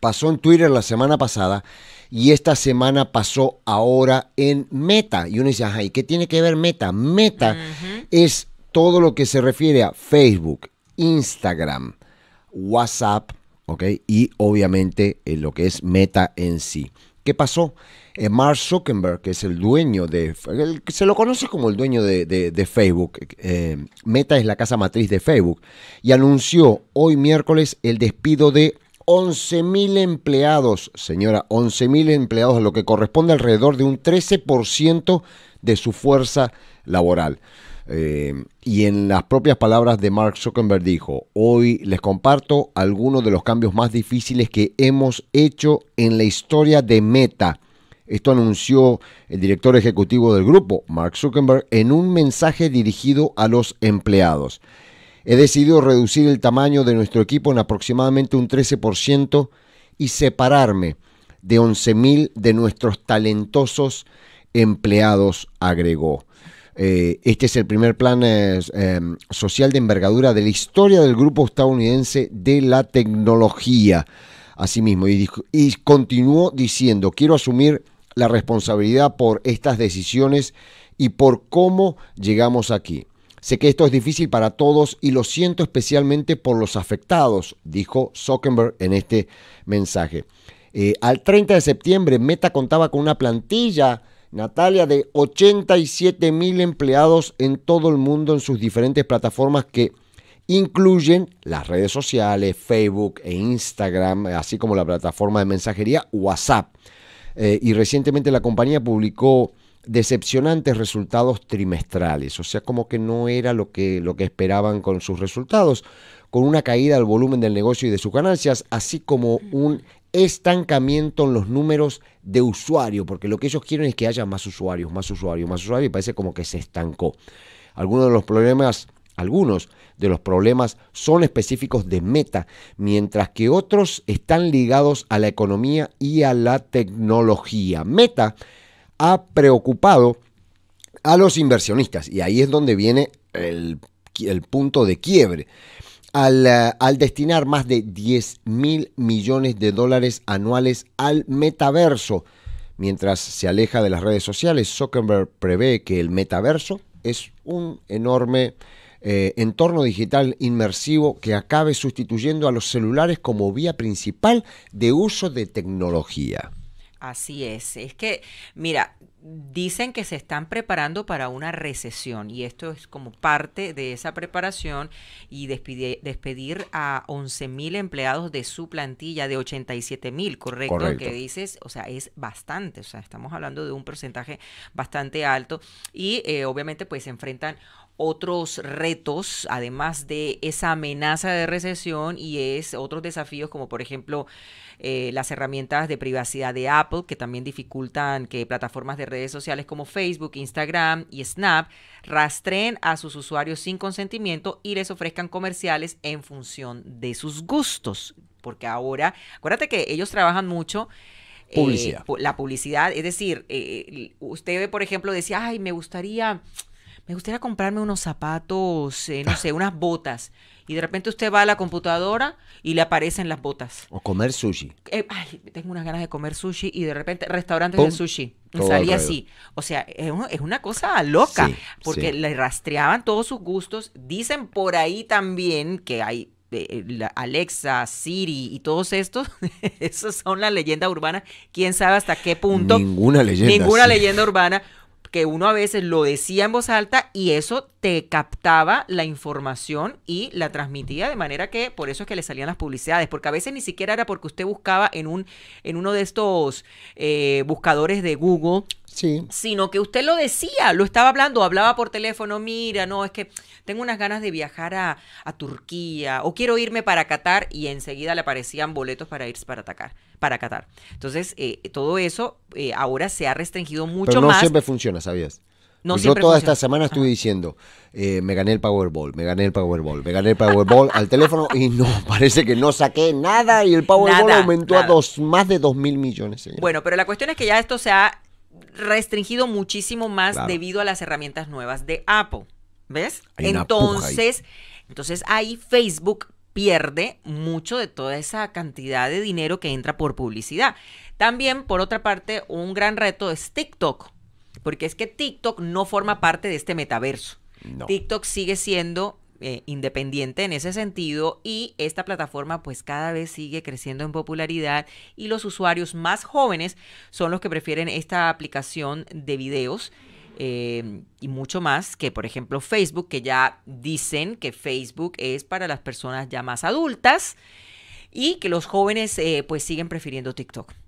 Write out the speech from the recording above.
pasó en Twitter la semana pasada y esta semana pasó ahora en Meta. Y uno dice, ajá, ¿y qué tiene que ver Meta? Meta es todo lo que se refiere a Facebook, Instagram, WhatsApp, ¿ok? Y obviamente eh, lo que es Meta en sí. ¿Qué pasó? Eh, Mark Zuckerberg, que es el dueño de... se lo conoce como el dueño de, de, Facebook. Eh, Meta es la casa matriz de Facebook. Y anunció hoy miércoles el despido de 11.000 empleados, señora, 11.000 empleados, lo que corresponde alrededor de un 13% de su fuerza laboral. Eh, y en las propias palabras de Mark Zuckerberg dijo, hoy les comparto algunos de los cambios más difíciles que hemos hecho en la historia de Meta. Esto anunció el director ejecutivo del grupo, Mark Zuckerberg, en un mensaje dirigido a los empleados. He decidido reducir el tamaño de nuestro equipo en aproximadamente un 13% y separarme de 11.000 de nuestros talentosos empleados, agregó. Eh, este es el primer plan eh, eh, social de envergadura de la historia del grupo estadounidense de la tecnología. Asimismo, y, y continuó diciendo, quiero asumir la responsabilidad por estas decisiones y por cómo llegamos aquí. Sé que esto es difícil para todos y lo siento especialmente por los afectados, dijo Zuckerberg en este mensaje. Eh, al 30 de septiembre, Meta contaba con una plantilla, Natalia, de 87 mil empleados en todo el mundo en sus diferentes plataformas que incluyen las redes sociales, Facebook e Instagram, así como la plataforma de mensajería WhatsApp. Eh, y recientemente la compañía publicó decepcionantes resultados trimestrales, o sea, como que no era lo que, lo que esperaban con sus resultados, con una caída del volumen del negocio y de sus ganancias, así como un estancamiento en los números de usuario, porque lo que ellos quieren es que haya más usuarios, más usuarios, más usuarios, y parece como que se estancó. Algunos de los problemas, algunos de los problemas son específicos de meta, mientras que otros están ligados a la economía y a la tecnología. Meta ha preocupado a los inversionistas. Y ahí es donde viene el, punto de quiebre. Al, eh, destinar más de 10 mil millones de dólares anuales al metaverso. Mientras se aleja de las redes sociales, Zuckerberg prevé que el metaverso es un enorme eh, entorno digital inmersivo que acabe sustituyendo a los celulares como vía principal de uso de tecnología. Así es. Es que, mira, dicen que se están preparando para una recesión y esto es como parte de esa preparación y despedir a 11.000 empleados de su plantilla de 87.000, ¿correcto? Que dices, o sea, es bastante, o sea, estamos hablando de un porcentaje bastante alto y eh, obviamente pues se enfrentan otros retos, además de esa amenaza de recesión y es otros desafíos como por ejemplo eh, las herramientas de privacidad de Apple que también dificultan que plataformas de redes sociales como Facebook, Instagram y Snap rastreen a sus usuarios sin consentimiento y les ofrezcan comerciales en función de sus gustos. Porque ahora, acuérdate que ellos trabajan mucho. Eh, la publicidad, es decir, eh, eh, usted, por ejemplo, decía, ay, me gustaría, me gustaría comprarme unos zapatos, no sé, unas botas y de repente usted va a la computadora y le aparecen las botas. O comer sushi. ay, tengo unas ganas de comer sushi y de repente restaurantes de sushi salía así. O sea, es, una cosa loca, porque le rastreaban todos sus gustos. Dicen por ahí también que hay eh, eh, Alexa, Siri y todos estos, esas son las leyendas urbanas. Quién sabe hasta qué punto. Ninguna leyenda. Ninguna leyenda urbana que uno a veces lo decía en voz alta y eso captaba la información y la transmitía de manera que por eso es que le salían las publicidades, porque a veces ni siquiera era porque usted buscaba en, un, en uno de estos eh, buscadores de Google. Sí. Sino que usted lo decía, lo estaba hablando, hablaba por teléfono, mira, no, es que tengo unas ganas de viajar a, Turquía o quiero irme para Qatar y enseguida le aparecían boletos para irse para atacar para Qatar. Entonces, eh, todo eso eh, ahora se ha restringido mucho Pero no siempre funciona, ¿sabías? Pues yo toda esta semana estuve diciendo, eh, me gané el Powerball, me gané el Powerball, me gané el Powerball al teléfono y no, parece que no saqué nada y el Powerball aumentó a más de 2 mil millones. Bueno, pero la cuestión es que ya esto se ha restringido muchísimo más debido a las herramientas nuevas de Apple. ¿Ves? entonces, entonces ahí Facebook pierde mucho de toda esa cantidad de dinero que entra por publicidad. También, por otra parte, un gran reto es TikTok porque es que TikTok no forma parte de este metaverso. TikTok sigue siendo eh, independiente en ese sentido y esta plataforma pues cada vez sigue creciendo en popularidad y los usuarios más jóvenes son los que prefieren esta aplicación de videos. Em, y mucho más que, por ejemplo, Facebook, que ya dicen que Facebook es para las personas ya más adultas y que los jóvenes eh, pues siguen prefiriendo TikTok.